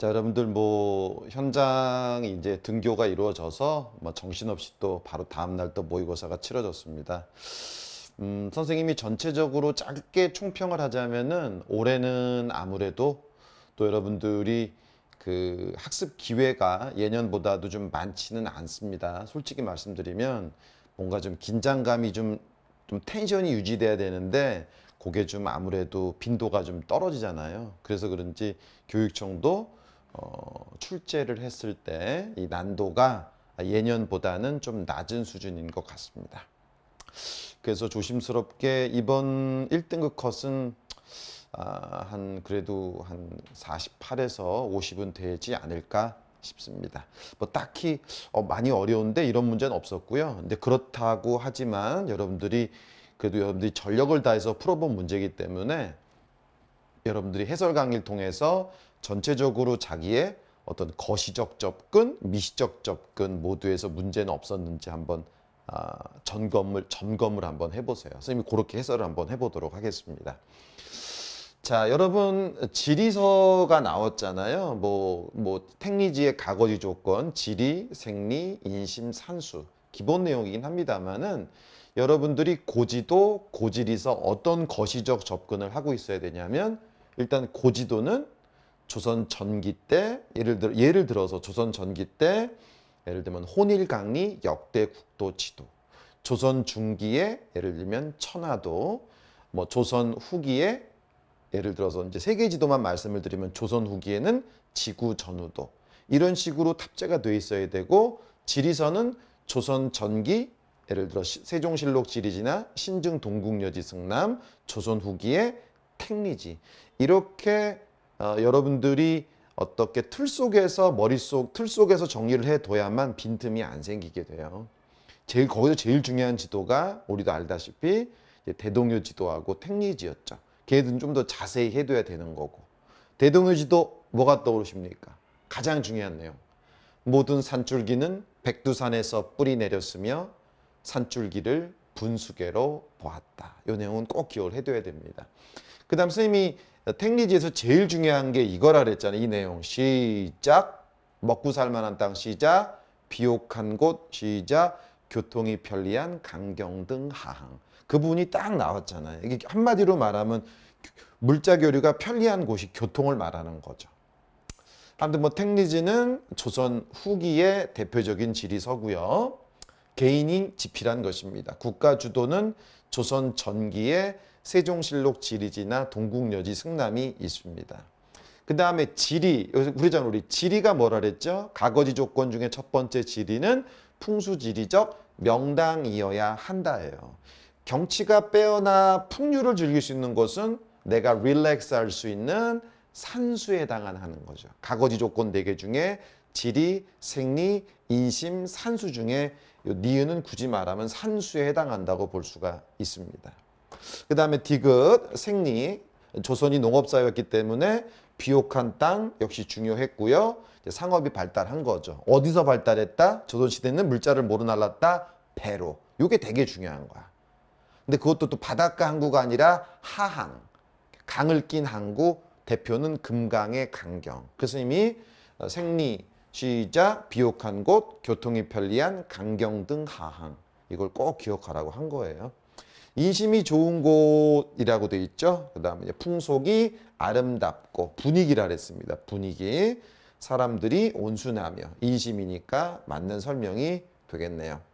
자 여러분들 뭐 현장 이제 등교가 이루어져서 뭐 정신없이 또 바로 다음날 또 모의고사가 치러졌습니다. 음, 선생님이 전체적으로 짧게 총평을 하자면은 올해는 아무래도 또 여러분들이 그 학습 기회가 예년보다도 좀 많지는 않습니다. 솔직히 말씀드리면 뭔가 좀 긴장감이 좀, 좀 텐션이 유지돼야 되는데 그게 좀 아무래도 빈도가 좀 떨어지잖아요. 그래서 그런지 교육청도 어, 출제를 했을 때 이 난도가 예년보다는 좀 낮은 수준인 것 같습니다. 그래서 조심스럽게 이번 1등급 컷은 아, 한 그래도 한 48에서 50은 되지 않을까 싶습니다. 뭐 딱히 어, 많이 어려운데 이런 문제는 없었고요. 근데 그렇다고 하지만 여러분들이 그래도 여러분들이 전력을 다해서 풀어본 문제이기 때문에 여러분들이 해설 강의를 통해서 전체적으로 자기의 어떤 거시적 접근, 미시적 접근 모두에서 문제는 없었는지 한번 아, 점검을 점검을 한번 해보세요. 선생님이 그렇게 해설을 한번 해보도록 하겠습니다. 자, 여러분 지리서가 나왔잖아요. 뭐뭐 택리지의 뭐 가거지 조건, 지리, 생리, 인심, 산수 기본 내용이긴 합니다만은 여러분들이 고지도, 고질에서 어떤 거시적 접근을 하고 있어야 되냐면 일단 고지도는 조선 전기 때 예를 들어 예를 들어서 조선 전기 때 예를 들면 혼일강리 역대 국도 지도 조선 중기에 예를 들면 천하도 뭐 조선 후기에 예를 들어서 이제 세계 지도만 말씀을 드리면 조선 후기에는 지구 전후도 이런 식으로 탑재가 돼 있어야 되고 지리서는 조선 전기 예를 들어 세종실록 지리지나 신증 동국여지 승남, 조선 후기의 택리지 이렇게 어, 여러분들이 어떻게 틀 속에서 머릿속 틀 속에서 정리를 해둬야만 빈틈이 안 생기게 돼요. 제일 거기서 제일 중요한 지도가 우리도 알다시피 대동요 지도하고 택리지였죠. 걔들은좀 더 자세히 해둬야 되는 거고 대동요 지도 뭐가 떠오르십니까? 가장 중요한 내용. 모든 산줄기는 백두산에서 뿌리 내렸으며 산줄기를 분수계로 보았다. 이 내용은 꼭 기억을 해둬야 됩니다. 그 다음 선님이 택리지에서 제일 중요한 게 이거라 그랬잖아요. 이 내용 시작 먹고 살만한 땅 시작 비옥한 곳 시작 교통이 편리한 강경 등 하항 그 부분이 딱 나왔잖아요. 이게 한마디로 말하면 물자 교류가 편리한 곳이 교통을 말하는 거죠. 아무튼 뭐 택리지는 조선 후기의 대표적인 지리서고요. 개인이 집필한 것입니다. 국가 주도는 조선 전기에 세종실록 지리지나 동국여지 승남이 있습니다. 그 다음에 지리, 우리전 우리 지리가 뭐라 그랬죠? 가거지 조건 중에 첫 번째 지리는 풍수지리적 명당이어야 한다예요. 경치가 빼어나 풍류를 즐길 수 있는 곳은 내가 릴렉스 할수 있는 산수에 해 당한하는 거죠. 가거지 조건 4개 중에 지리, 생리, 인심, 산수 중에 니은은 굳이 말하면 산수에 해당한다고 볼 수가 있습니다. 그 다음에 디귿, 생리, 조선이 농업사회였기 때문에 비옥한 땅 역시 중요했고요. 상업이 발달한 거죠. 어디서 발달했다? 조선시대는 물자를 모로 날랐다? 배로. 이게 되게 중요한 거야. 근데 그것도 또 바닷가 항구가 아니라 하항. 강을 낀 항구, 대표는 금강의 강경. 그 스님이 어, 생리, 시작 비옥한 곳 교통이 편리한 강경 등 하항 이걸 꼭 기억하라고 한 거예요. 인심이 좋은 곳이라고 돼 있죠. 그 다음에 풍속이 아름답고 분위기라 그랬습니다. 분위기 사람들이 온순하며 인심이니까 맞는 설명이 되겠네요.